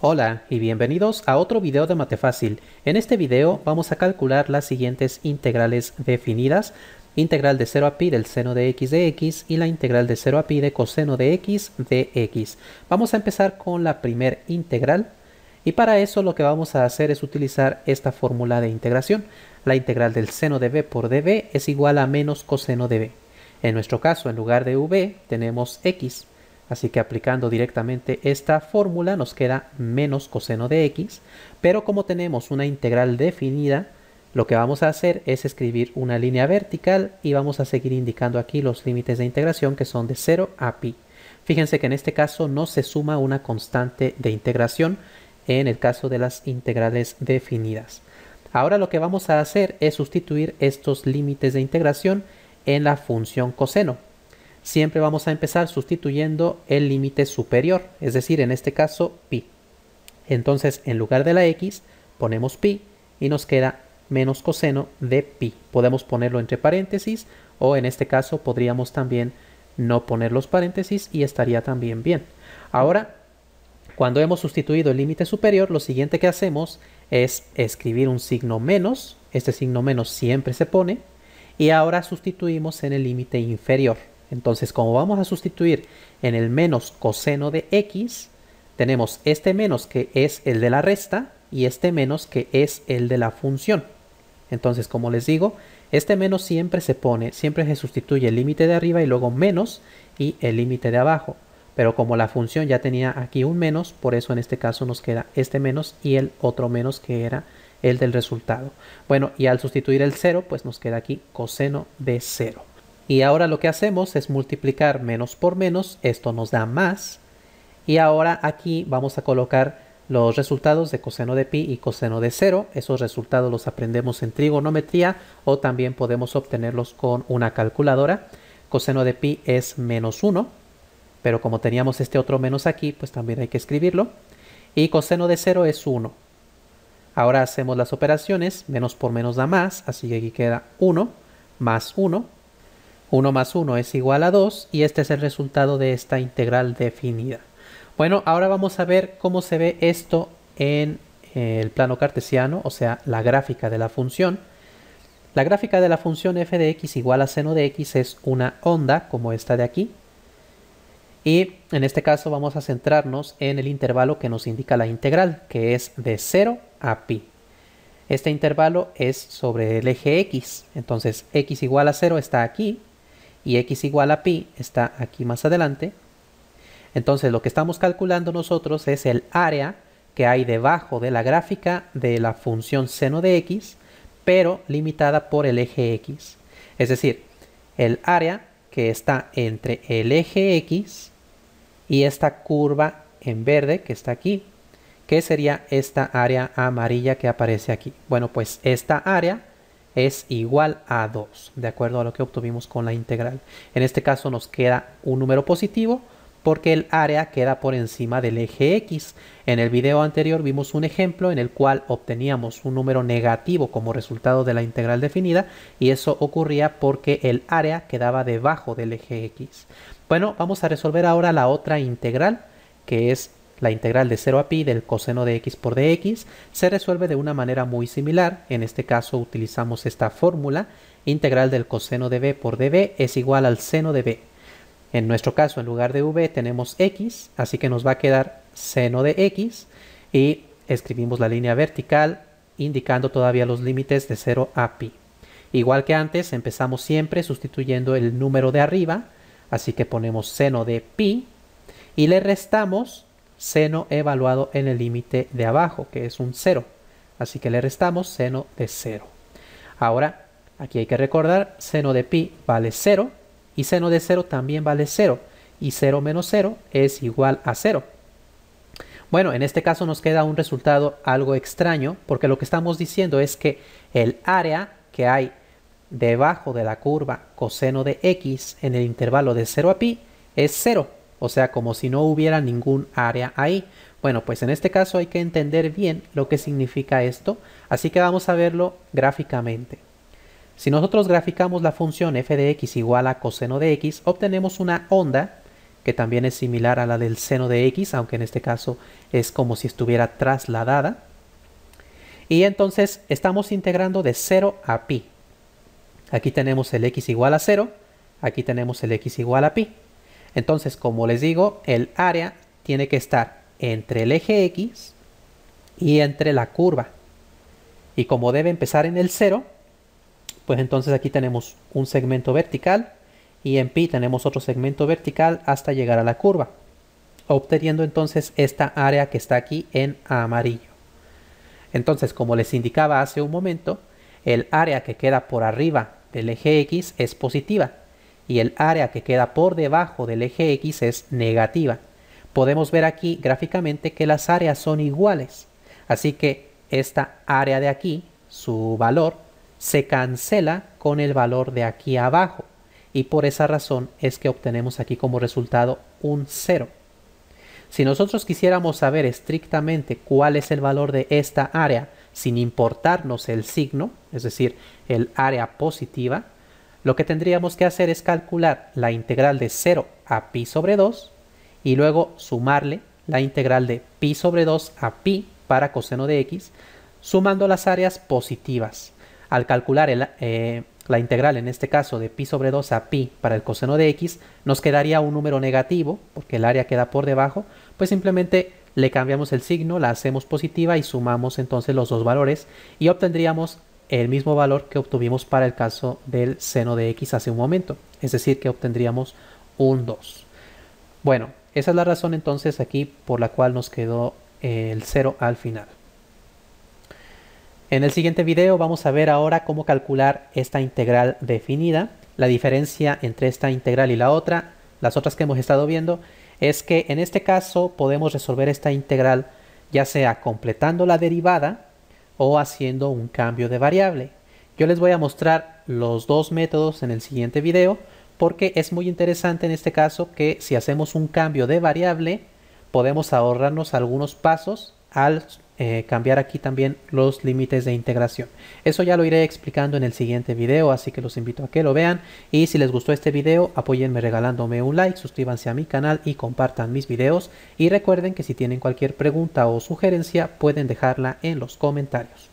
Hola y bienvenidos a otro video de Matefácil. En este video vamos a calcular las siguientes integrales definidas. Integral de 0 a pi del seno de x de x y la integral de 0 a pi de coseno de x de x. Vamos a empezar con la primer integral y para eso lo que vamos a hacer es utilizar esta fórmula de integración. La integral del seno de b por db es igual a menos coseno de b. En nuestro caso, en lugar de v, tenemos x. Así que aplicando directamente esta fórmula nos queda menos coseno de x, pero como tenemos una integral definida, lo que vamos a hacer es escribir una línea vertical y vamos a seguir indicando aquí los límites de integración que son de 0 a pi. Fíjense que en este caso no se suma una constante de integración en el caso de las integrales definidas. Ahora lo que vamos a hacer es sustituir estos límites de integración en la función coseno siempre vamos a empezar sustituyendo el límite superior, es decir, en este caso pi. Entonces, en lugar de la x, ponemos pi y nos queda menos coseno de pi. Podemos ponerlo entre paréntesis o en este caso podríamos también no poner los paréntesis y estaría también bien. Ahora, cuando hemos sustituido el límite superior, lo siguiente que hacemos es escribir un signo menos. Este signo menos siempre se pone. Y ahora sustituimos en el límite inferior. Entonces, como vamos a sustituir en el menos coseno de x, tenemos este menos que es el de la resta y este menos que es el de la función. Entonces, como les digo, este menos siempre se pone, siempre se sustituye el límite de arriba y luego menos y el límite de abajo. Pero como la función ya tenía aquí un menos, por eso en este caso nos queda este menos y el otro menos que era el del resultado. Bueno, y al sustituir el 0, pues nos queda aquí coseno de 0. Y ahora lo que hacemos es multiplicar menos por menos, esto nos da más. Y ahora aquí vamos a colocar los resultados de coseno de pi y coseno de cero. Esos resultados los aprendemos en trigonometría o también podemos obtenerlos con una calculadora. Coseno de pi es menos 1, pero como teníamos este otro menos aquí, pues también hay que escribirlo. Y coseno de cero es 1. Ahora hacemos las operaciones, menos por menos da más, así que aquí queda 1 más 1 1 más 1 es igual a 2 y este es el resultado de esta integral definida. Bueno, ahora vamos a ver cómo se ve esto en eh, el plano cartesiano, o sea, la gráfica de la función. La gráfica de la función f de x igual a seno de x es una onda como esta de aquí. Y en este caso vamos a centrarnos en el intervalo que nos indica la integral, que es de 0 a pi. Este intervalo es sobre el eje x, entonces x igual a 0 está aquí, y x igual a pi está aquí más adelante. Entonces lo que estamos calculando nosotros es el área que hay debajo de la gráfica de la función seno de x, pero limitada por el eje x. Es decir, el área que está entre el eje x y esta curva en verde que está aquí, que sería esta área amarilla que aparece aquí. Bueno, pues esta área es igual a 2, de acuerdo a lo que obtuvimos con la integral. En este caso nos queda un número positivo porque el área queda por encima del eje X. En el video anterior vimos un ejemplo en el cual obteníamos un número negativo como resultado de la integral definida y eso ocurría porque el área quedaba debajo del eje X. Bueno, vamos a resolver ahora la otra integral que es la integral de 0 a pi del coseno de x por dx se resuelve de una manera muy similar, en este caso utilizamos esta fórmula, integral del coseno de b por db es igual al seno de b. En nuestro caso, en lugar de v tenemos x, así que nos va a quedar seno de x y escribimos la línea vertical indicando todavía los límites de 0 a pi. Igual que antes, empezamos siempre sustituyendo el número de arriba, así que ponemos seno de pi y le restamos seno evaluado en el límite de abajo, que es un 0. Así que le restamos seno de 0. Ahora, aquí hay que recordar, seno de pi vale 0 y seno de 0 también vale 0. Y 0 menos 0 es igual a 0. Bueno, en este caso nos queda un resultado algo extraño, porque lo que estamos diciendo es que el área que hay debajo de la curva coseno de x en el intervalo de 0 a pi es 0 o sea, como si no hubiera ningún área ahí. Bueno, pues en este caso hay que entender bien lo que significa esto, así que vamos a verlo gráficamente. Si nosotros graficamos la función f de x igual a coseno de x, obtenemos una onda que también es similar a la del seno de x, aunque en este caso es como si estuviera trasladada. Y entonces estamos integrando de 0 a pi. Aquí tenemos el x igual a 0, aquí tenemos el x igual a pi. Entonces, como les digo, el área tiene que estar entre el eje X y entre la curva. Y como debe empezar en el 0, pues entonces aquí tenemos un segmento vertical y en pi tenemos otro segmento vertical hasta llegar a la curva, obteniendo entonces esta área que está aquí en amarillo. Entonces, como les indicaba hace un momento, el área que queda por arriba del eje X es positiva, y el área que queda por debajo del eje X es negativa. Podemos ver aquí gráficamente que las áreas son iguales, así que esta área de aquí, su valor, se cancela con el valor de aquí abajo y por esa razón es que obtenemos aquí como resultado un 0. Si nosotros quisiéramos saber estrictamente cuál es el valor de esta área sin importarnos el signo, es decir, el área positiva, lo que tendríamos que hacer es calcular la integral de 0 a pi sobre 2 y luego sumarle la integral de pi sobre 2 a pi para coseno de x, sumando las áreas positivas. Al calcular eh, la integral, en este caso, de pi sobre 2 a pi para el coseno de x, nos quedaría un número negativo, porque el área queda por debajo, pues simplemente le cambiamos el signo, la hacemos positiva y sumamos entonces los dos valores y obtendríamos el mismo valor que obtuvimos para el caso del seno de x hace un momento, es decir, que obtendríamos un 2. Bueno, esa es la razón entonces aquí por la cual nos quedó eh, el 0 al final. En el siguiente video vamos a ver ahora cómo calcular esta integral definida. La diferencia entre esta integral y la otra, las otras que hemos estado viendo, es que en este caso podemos resolver esta integral ya sea completando la derivada o haciendo un cambio de variable. Yo les voy a mostrar los dos métodos en el siguiente video porque es muy interesante en este caso que si hacemos un cambio de variable podemos ahorrarnos algunos pasos al eh, cambiar aquí también los límites de integración. Eso ya lo iré explicando en el siguiente video, así que los invito a que lo vean. Y si les gustó este video, apóyenme regalándome un like, suscríbanse a mi canal y compartan mis videos. Y recuerden que si tienen cualquier pregunta o sugerencia, pueden dejarla en los comentarios.